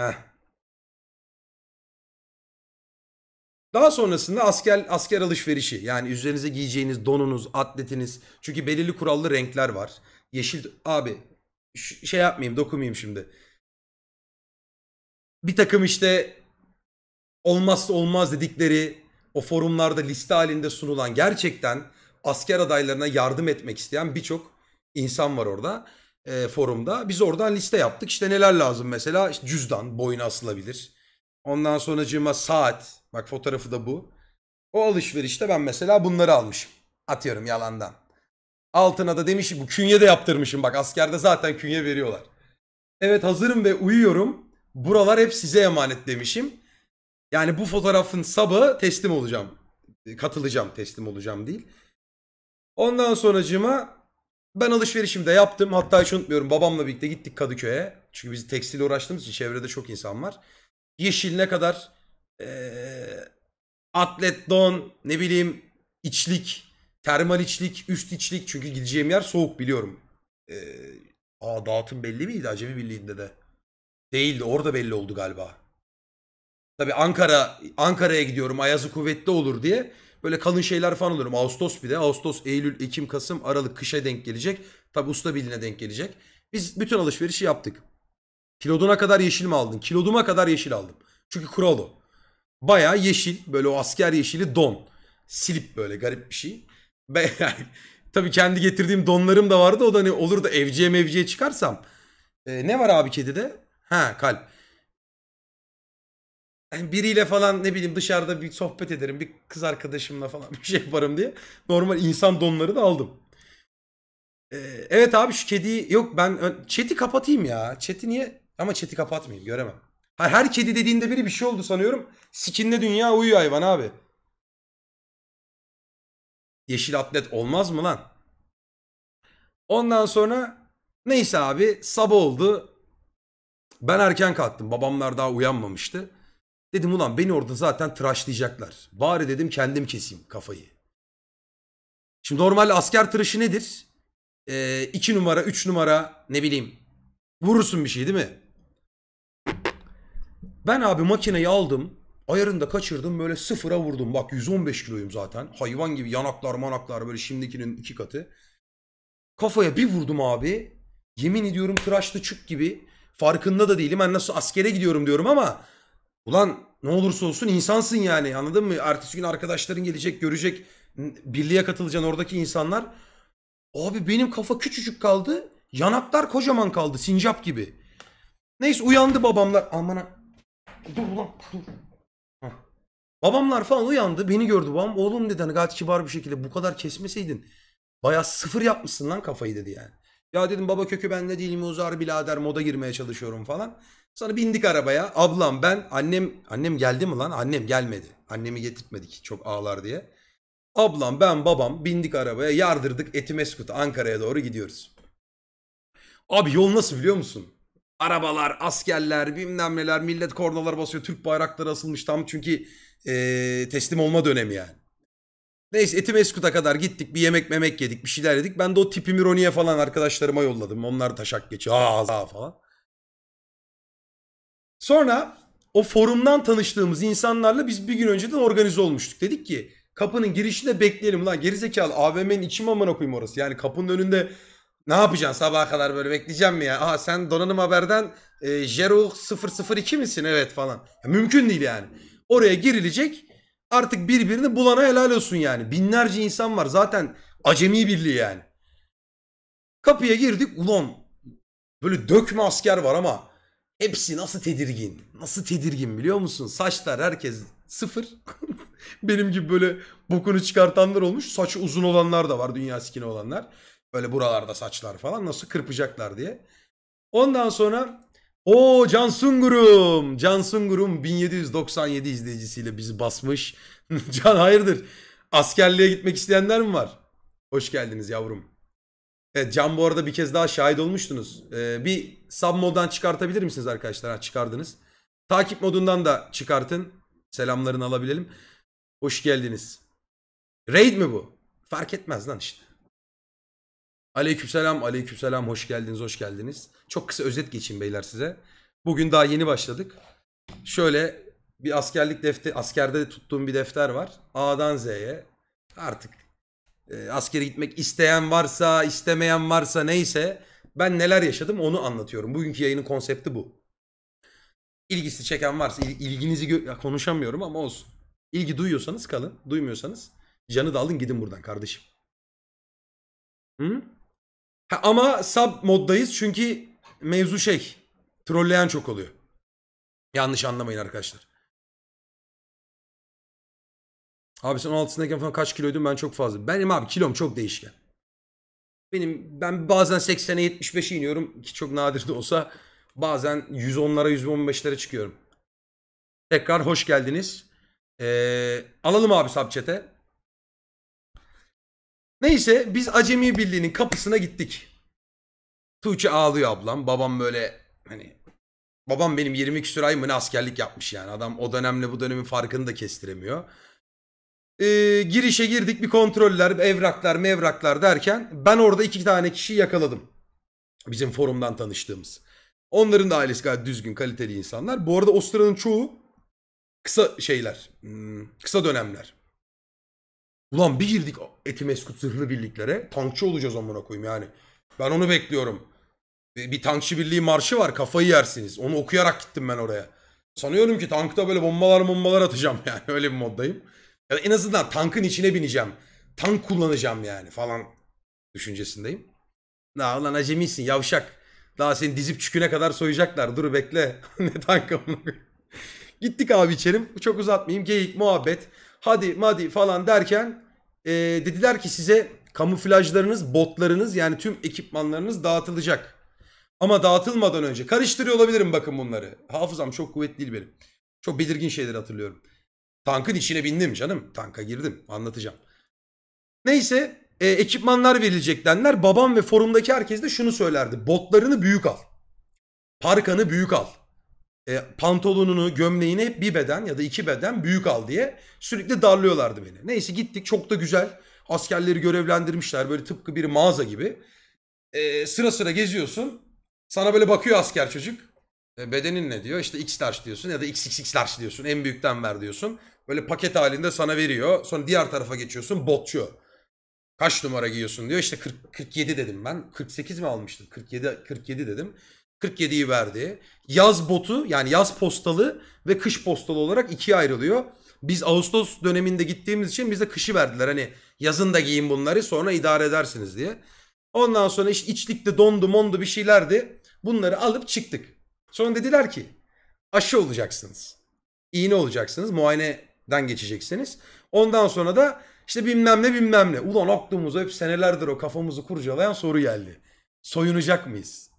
Heh. Daha sonrasında asker asker alışverişi yani üzerinize giyeceğiniz donunuz, atletiniz çünkü belirli kurallı renkler var. Yeşil abi şey yapmayayım, dokunmayayım şimdi. Bir takım işte olmazsa olmaz dedikleri o forumlarda liste halinde sunulan gerçekten asker adaylarına yardım etmek isteyen birçok insan var orada e, forumda. Biz oradan liste yaptık. İşte neler lazım mesela? İşte cüzdan boyuna asılabilir. Ondan sonracığıma saat. Bak fotoğrafı da bu. O alışverişte ben mesela bunları almışım. Atıyorum yalandan. Altına da demişim bu künye de yaptırmışım. Bak askerde zaten künye veriyorlar. Evet hazırım ve uyuyorum. Buralar hep size emanet demişim. Yani bu fotoğrafın sabahı teslim olacağım. Katılacağım teslim olacağım değil. Ondan sonracıma ben alışverişimi de yaptım. Hatta hiç unutmuyorum babamla birlikte gittik Kadıköy'e. Çünkü biz tekstil uğraştığımız için çevrede çok insan var. Yeşil ne kadar ee, atlet don ne bileyim içlik termal içlik üst içlik çünkü gideceğim yer soğuk biliyorum. Ee, aa dağıtım belli miydi Acemi Birliği'nde de? Değildi orada belli oldu galiba. Tabi Ankara Ankara'ya gidiyorum ayazı kuvvetli olur diye Böyle kalın şeyler falan alıyorum. Ağustos bir de. Ağustos, Eylül, Ekim, Kasım, Aralık kışa denk gelecek. Tabi usta biline denk gelecek. Biz bütün alışverişi yaptık. Kiloduna kadar yeşil mi aldın? Kiloduma kadar yeşil aldım. Çünkü kural o. Baya yeşil böyle o asker yeşili don. Silip böyle garip bir şey. Ben, yani, tabii kendi getirdiğim donlarım da vardı. O da ne hani olur da evciye mevciye çıkarsam. E, ne var abi kedide? Ha kalp yani biriyle falan ne bileyim dışarıda bir sohbet ederim. Bir kız arkadaşımla falan bir şey yaparım diye. Normal insan donları da aldım. Ee, evet abi şu kediyi yok ben chat'i kapatayım ya. Chat'i niye? Ama chat'i kapatmayayım göremem. Her, her kedi dediğinde biri bir şey oldu sanıyorum. Sikinle dünya uyuyor hayvan abi. Yeşil atlet olmaz mı lan? Ondan sonra neyse abi sabah oldu. Ben erken kalktım. Babamlar daha uyanmamıştı. Dedim ulan beni orada zaten tıraşlayacaklar. Bari dedim kendim keseyim kafayı. Şimdi normal asker tıraşı nedir? 2 ee, numara, üç numara ne bileyim. Vurursun bir şey değil mi? Ben abi makineyi aldım. Ayarını da kaçırdım böyle sıfıra vurdum. Bak 115 kiloyum zaten. Hayvan gibi yanaklar manaklar böyle şimdikinin iki katı. Kafaya bir vurdum abi. Yemin ediyorum tıraşlı çık gibi. Farkında da değilim. Ben nasıl askere gidiyorum diyorum ama Ulan ne olursa olsun insansın yani anladın mı? Ertesi gün arkadaşların gelecek görecek birliğe katılacaksın oradaki insanlar. Abi benim kafa küçücük kaldı. Yanaklar kocaman kaldı sincap gibi. Neyse uyandı babamlar. Amana. Dur ulan dur. Babamlar falan uyandı. Beni gördü babam. Oğlum dedi hani gayet kibar bir şekilde bu kadar kesmeseydin. Baya sıfır yapmışsın lan kafayı dedi yani. Ya dedim baba kökü bende değil mi uzar birader moda girmeye çalışıyorum falan. Sonra bindik arabaya. Ablam ben annem annem geldi mi lan? Annem gelmedi. Annemi getirtmedik çok ağlar diye. Ablam ben babam bindik arabaya yardırdık Etimeskut'a Ankara'ya doğru gidiyoruz. Abi yol nasıl biliyor musun? Arabalar, askerler, bilmem neler, millet kornalar basıyor, Türk bayrakları asılmış tam çünkü ee, teslim olma dönemi yani. Neyse Etimeskut'a kadar gittik bir yemek memek yedik bir şeyler yedik. Ben de o tipi Roni'ye falan arkadaşlarıma yolladım. Onlar taşak geçiyor, ha, ha falan. Sonra o forumdan tanıştığımız insanlarla biz bir gün önceden organize olmuştuk. Dedik ki kapının girişinde bekleyelim lan gerizekalı AVM'nin içim mi amına koyayım orası? Yani kapının önünde ne yapacaksın sabaha kadar böyle bekleyeceğim mi ya? Aha sen donanım haberden e, Jero 002 misin? Evet falan. Ya, mümkün değil yani. Oraya girilecek artık birbirini bulana helal olsun yani. Binlerce insan var zaten acemi birliği yani. Kapıya girdik ulan böyle dökme asker var ama Hepsi nasıl tedirgin? Nasıl tedirgin biliyor musun? Saçlar herkes sıfır. Benim gibi böyle bokunu çıkartanlar olmuş. Saç uzun olanlar da var dünya sikini olanlar. Böyle buralarda saçlar falan nasıl kırpacaklar diye. Ondan sonra o Cansungurum. Cansungurum 1797 izleyicisiyle bizi basmış. Can hayırdır? Askerliğe gitmek isteyenler mi var? Hoş geldiniz yavrum. Evet Can bu arada bir kez daha şahit olmuştunuz. Ee, bir sub moddan çıkartabilir misiniz arkadaşlar? Ha, çıkardınız. Takip modundan da çıkartın. Selamlarını alabilelim. Hoş geldiniz. Raid mi bu? Fark etmez lan işte. Aleykümselam, aleykümselam. Hoş geldiniz, hoş geldiniz. Çok kısa özet geçeyim beyler size. Bugün daha yeni başladık. Şöyle bir askerlik defter, askerde tuttuğum bir defter var. A'dan Z'ye artık e, askere gitmek isteyen varsa, istemeyen varsa neyse ben neler yaşadım onu anlatıyorum. Bugünkü yayının konsepti bu. İlgisi çeken varsa, il, ilginizi konuşamıyorum ama olsun. İlgi duyuyorsanız kalın, duymuyorsanız canı da alın gidin buradan kardeşim. Hı? Ha, ama sub moddayız çünkü mevzu şey, trolleyen çok oluyor. Yanlış anlamayın arkadaşlar. Abi sen 16'sındayken falan kaç kiloydun ben çok fazla. Benim abi kilom çok değişken. Benim ben bazen 80'e 75'e iniyorum ki çok nadir de olsa bazen 110'lara 115'lere çıkıyorum. Tekrar hoş geldiniz. Ee, alalım abi sabçete. Neyse biz Acemi Birliği'nin kapısına gittik. Tuğçe ağlıyor ablam. Babam böyle hani babam benim 22 küsur ay mı ne askerlik yapmış yani. Adam o dönemle bu dönemin farkını da kestiremiyor e, girişe girdik bir kontroller, evraklar, mevraklar derken ben orada iki tane kişiyi yakaladım. Bizim forumdan tanıştığımız. Onların da ailesi gayet düzgün, kaliteli insanlar. Bu arada o sıranın çoğu kısa şeyler, hmm, kısa dönemler. Ulan bir girdik Etimeskut zırhlı birliklere. Tankçı olacağız amına koyayım yani. Ben onu bekliyorum. Bir tankçı birliği marşı var kafayı yersiniz. Onu okuyarak gittim ben oraya. Sanıyorum ki tankta böyle bombalar bombalar atacağım yani öyle bir moddayım. Ya da en azından tankın içine bineceğim. Tank kullanacağım yani falan düşüncesindeyim. Na ulan acemisin yavşak. Daha seni dizip çüküne kadar soyacaklar. Dur bekle. ne tankı Gittik abi içerim. Çok uzatmayayım. Geyik, muhabbet. Hadi madi falan derken e, dediler ki size kamuflajlarınız, botlarınız yani tüm ekipmanlarınız dağıtılacak. Ama dağıtılmadan önce karıştırıyor olabilirim bakın bunları. Hafızam çok kuvvetli değil benim. Çok belirgin şeyler hatırlıyorum. Tankın içine bindim canım. Tanka girdim. Anlatacağım. Neyse e, ekipmanlar verilecek denler. Babam ve forumdaki herkes de şunu söylerdi. Botlarını büyük al. Parkanı büyük al. E, pantolonunu, gömleğini hep bir beden ya da iki beden büyük al diye sürekli darlıyorlardı beni. Neyse gittik çok da güzel. Askerleri görevlendirmişler böyle tıpkı bir mağaza gibi. E, sıra sıra geziyorsun. Sana böyle bakıyor asker çocuk. E, bedenin ne diyor? İşte x large diyorsun ya da xxx large diyorsun. En büyükten ver diyorsun. Böyle paket halinde sana veriyor. Sonra diğer tarafa geçiyorsun. Botçu. Kaç numara giyiyorsun diyor. İşte 40, 47 dedim ben. 48 mi almıştım? 47 47 dedim. 47'yi verdi. Yaz botu yani yaz postalı ve kış postalı olarak ikiye ayrılıyor. Biz Ağustos döneminde gittiğimiz için bize kışı verdiler. Hani yazın da giyin bunları sonra idare edersiniz diye. Ondan sonra işte içlikte dondu mondu bir şeylerdi. Bunları alıp çıktık. Sonra dediler ki aşı olacaksınız. İğne olacaksınız. Muayeneden geçeceksiniz. Ondan sonra da işte bilmem ne bilmem ne. Ulan aklımıza hep senelerdir o kafamızı kurcalayan soru geldi. Soyunacak mıyız?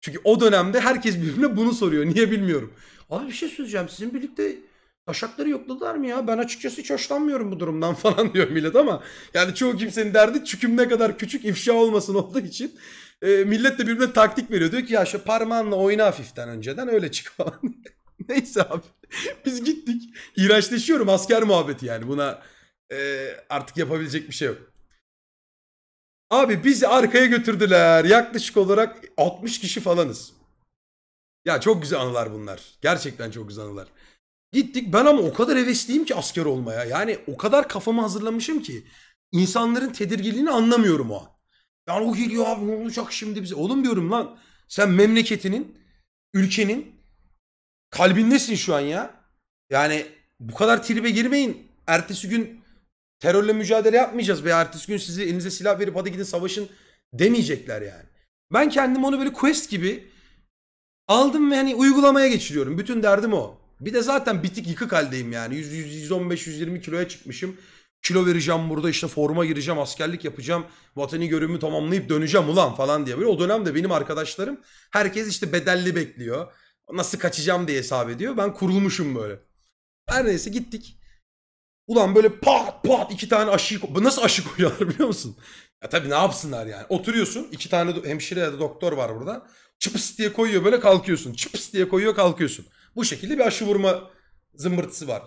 Çünkü o dönemde herkes birbirine bunu soruyor. Niye bilmiyorum. Abi bir şey söyleyeceğim. Sizin birlikte taşakları yokladılar mı ya? Ben açıkçası hiç hoşlanmıyorum bu durumdan falan diyor millet ama yani çoğu kimsenin derdi çüküm ne kadar küçük ifşa olmasın olduğu için e, millet de birbirine taktik veriyor. Diyor ki ya şu parmağınla oyna hafiften önceden öyle çık falan. Neyse abi. Biz gittik. İğrençleşiyorum asker muhabbeti yani. Buna e, artık yapabilecek bir şey yok. Abi bizi arkaya götürdüler. Yaklaşık olarak 60 kişi falanız. Ya çok güzel anılar bunlar. Gerçekten çok güzel anılar. Gittik ben ama o kadar hevesliyim ki asker olmaya. Yani o kadar kafamı hazırlamışım ki insanların tedirginliğini anlamıyorum o an. Yani o geliyor abi ne olacak şimdi bize? Oğlum diyorum lan sen memleketinin, ülkenin kalbindesin şu an ya. Yani bu kadar tribe girmeyin. Ertesi gün terörle mücadele yapmayacağız veya ertesi gün sizi elinize silah verip hadi gidin savaşın demeyecekler yani. Ben kendim onu böyle quest gibi aldım ve hani uygulamaya geçiriyorum. Bütün derdim o. Bir de zaten bitik yıkık haldeyim yani. 100, 115-120 kiloya çıkmışım kilo vereceğim burada işte foruma gireceğim askerlik yapacağım vatani görevimi tamamlayıp döneceğim ulan falan diye. Böyle o dönemde benim arkadaşlarım herkes işte bedelli bekliyor. Nasıl kaçacağım diye hesap ediyor. Ben kurulmuşum böyle. Her neyse gittik. Ulan böyle pat pat iki tane aşıyı nasıl aşı koyuyorlar biliyor musun? Ya tabii ne yapsınlar yani. Oturuyorsun iki tane hemşire ya da doktor var burada. Çıpıs diye koyuyor böyle kalkıyorsun. Çıpıs diye koyuyor kalkıyorsun. Bu şekilde bir aşı vurma zımbırtısı var.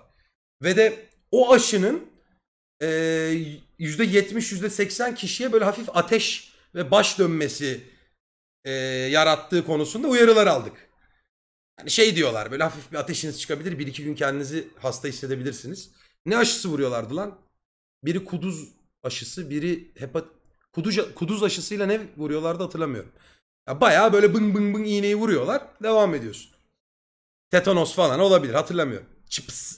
Ve de o aşının %70-%80 kişiye böyle hafif ateş ve baş dönmesi e, yarattığı konusunda uyarılar aldık. Yani şey diyorlar böyle hafif bir ateşiniz çıkabilir. Bir iki gün kendinizi hasta hissedebilirsiniz. Ne aşısı vuruyorlardı lan? Biri kuduz aşısı, biri hepat kuduz, kuduz aşısıyla ne vuruyorlardı hatırlamıyorum. Ya bayağı böyle bın bın bın iğneyi vuruyorlar. Devam ediyorsun. Tetanos falan olabilir hatırlamıyorum. Çıps.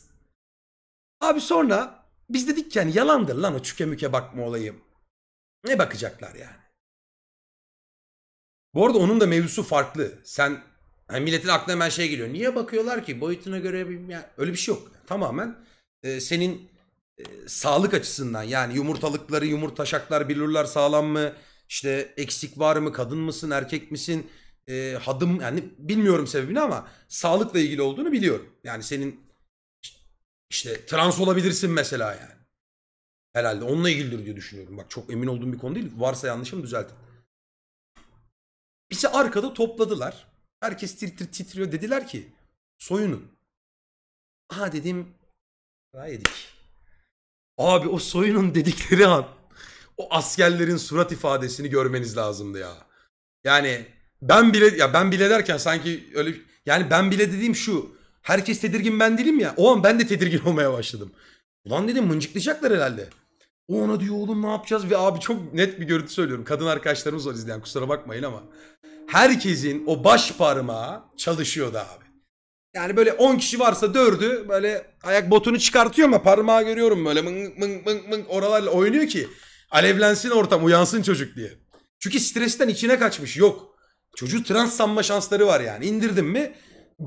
Abi sonra biz dedik ki yani yalandır lan o çüke müke bakma olayım. Ne bakacaklar yani? Bu arada onun da mevzusu farklı. Sen yani milletin aklına hemen şey geliyor. Niye bakıyorlar ki boyutuna göre bilmem. Öyle bir şey yok. Tamamen e, senin e, sağlık açısından yani yumurtalıkları, yumurtaşaklar, bilurlar sağlam mı? İşte eksik var mı? Kadın mısın? Erkek misin? E, hadım yani bilmiyorum sebebini ama sağlıkla ilgili olduğunu biliyorum. Yani senin işte trans olabilirsin mesela yani. Herhalde onunla ilgilidir diye düşünüyorum. Bak çok emin olduğum bir konu değil. Varsa yanlışım düzeltin. Bizi arkada topladılar. Herkes tir tir titriyor. Dediler ki soyunun. Aha dedim. Daha yedik. Abi o soyunun dedikleri an o askerlerin surat ifadesini görmeniz lazımdı ya. Yani ben bile ya ben bile derken sanki öyle yani ben bile dediğim şu Herkes tedirgin ben değilim ya. O an ben de tedirgin olmaya başladım. Ulan dedim mıncıklayacaklar herhalde. O ona diyor oğlum ne yapacağız ve abi çok net bir görüntü söylüyorum. Kadın arkadaşlarımız var izleyen kusura bakmayın ama. Herkesin o baş parmağı çalışıyordu abi. Yani böyle 10 kişi varsa 4'ü böyle ayak botunu çıkartıyor ama parmağı görüyorum böyle mın mın mın mın oralarla oynuyor ki alevlensin ortam uyansın çocuk diye. Çünkü stresten içine kaçmış yok. Çocuğu trans sanma şansları var yani. İndirdim mi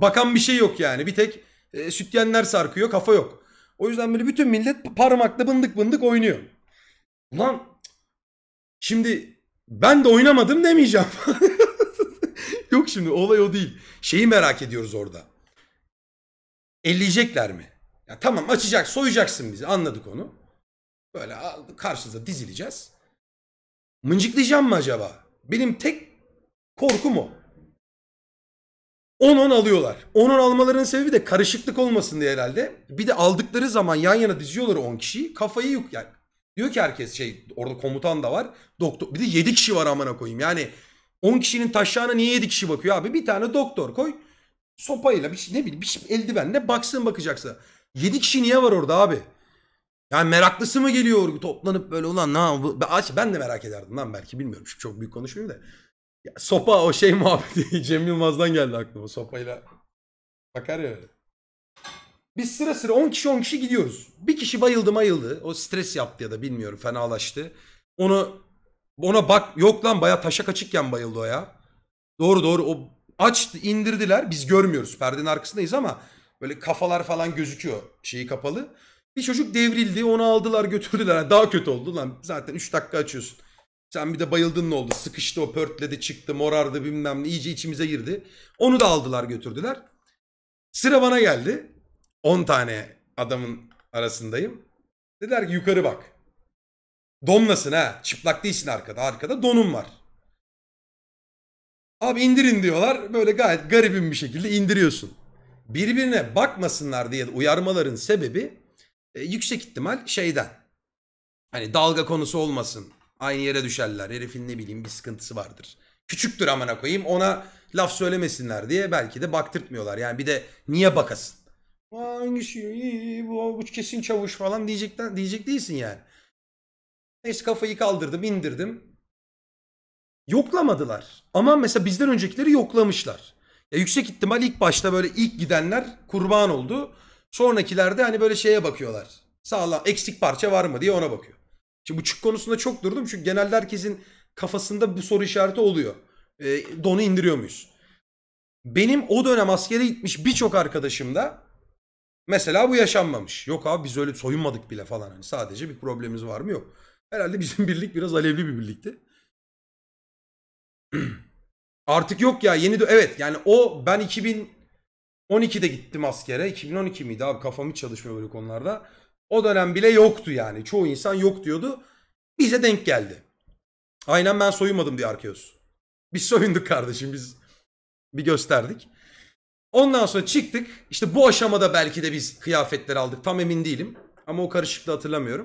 bakan bir şey yok yani. Bir tek e, sütyenler sarkıyor kafa yok. O yüzden böyle bütün millet parmakla bındık bındık oynuyor. Ulan şimdi ben de oynamadım demeyeceğim. yok şimdi olay o değil. Şeyi merak ediyoruz orada. Elleyecekler mi? Ya tamam açacak soyacaksın bizi anladık onu. Böyle karşınıza dizileceğiz. Mıncıklayacağım mı acaba? Benim tek korkum o. 10-10 alıyorlar. 10-10 almalarının sebebi de karışıklık olmasın diye herhalde. Bir de aldıkları zaman yan yana diziyorlar 10 kişiyi. Kafayı yok. yani. Diyor ki herkes şey orada komutan da var. Doktor bir de 7 kişi var amına koyayım. Yani 10 kişinin taşağına niye 7 kişi bakıyor abi? Bir tane doktor koy. Sopayla bir şey, ne bileyim bir şey, eldivenle baksın bakacaksa. 7 kişi niye var orada abi? Yani meraklısı mı geliyor toplanıp böyle ulan ne ben, ben de merak ederdim lan belki bilmiyorum. çok büyük konuşuyor da. Ya, sopa o şey muhabbeti Cem Yılmaz'dan geldi aklıma sopayla. Bakar ya öyle. Biz sıra sıra 10 kişi 10 kişi gidiyoruz. Bir kişi bayıldı mayıldı. O stres yaptı ya da bilmiyorum fenalaştı. Onu ona bak yok lan baya taşak açıkken bayıldı o ya. Doğru doğru o açtı indirdiler. Biz görmüyoruz perdenin arkasındayız ama böyle kafalar falan gözüküyor şeyi kapalı. Bir çocuk devrildi onu aldılar götürdüler. daha kötü oldu lan zaten 3 dakika açıyorsun. Sen bir de bayıldın ne oldu? Sıkıştı o pörtledi çıktı morardı bilmem ne iyice içimize girdi. Onu da aldılar götürdüler. Sıra bana geldi. 10 tane adamın arasındayım. Dediler ki yukarı bak. Donlasın ha. Çıplak değilsin arkada. Arkada donum var. Abi indirin diyorlar. Böyle gayet garibim bir şekilde indiriyorsun. Birbirine bakmasınlar diye uyarmaların sebebi e, yüksek ihtimal şeyden. Hani dalga konusu olmasın Aynı yere düşerler. Herifin ne bileyim bir sıkıntısı vardır. Küçüktür amına koyayım. Ona laf söylemesinler diye belki de baktırtmıyorlar. Yani bir de niye bakasın? Hangisi şey? bu, bu kesin çavuş falan diyecek diyecek değilsin yani. Neyse kafayı kaldırdım, indirdim. Yoklamadılar. Ama mesela bizden öncekileri yoklamışlar. Ya yüksek ihtimal ilk başta böyle ilk gidenler kurban oldu. Sonrakilerde hani böyle şeye bakıyorlar. Sağlam eksik parça var mı diye ona bakıyor. Şimdi bu çık konusunda çok durdum çünkü genelde herkesin kafasında bu soru işareti oluyor. E, donu indiriyor muyuz? Benim o dönem askere gitmiş birçok arkadaşım da mesela bu yaşanmamış. Yok abi biz öyle soyunmadık bile falan. Hani sadece bir problemimiz var mı? Yok. Herhalde bizim birlik biraz alevli bir birlikti. Artık yok ya yeni de evet yani o ben 2012'de gittim askere. 2012 miydi abi kafam hiç çalışmıyor böyle konularda. O dönem bile yoktu yani. Çoğu insan yok diyordu. Bize denk geldi. Aynen ben soyunmadım diye Arkeos. Biz soyunduk kardeşim biz bir gösterdik. Ondan sonra çıktık. İşte bu aşamada belki de biz kıyafetler aldık. Tam emin değilim. Ama o karışıklığı hatırlamıyorum.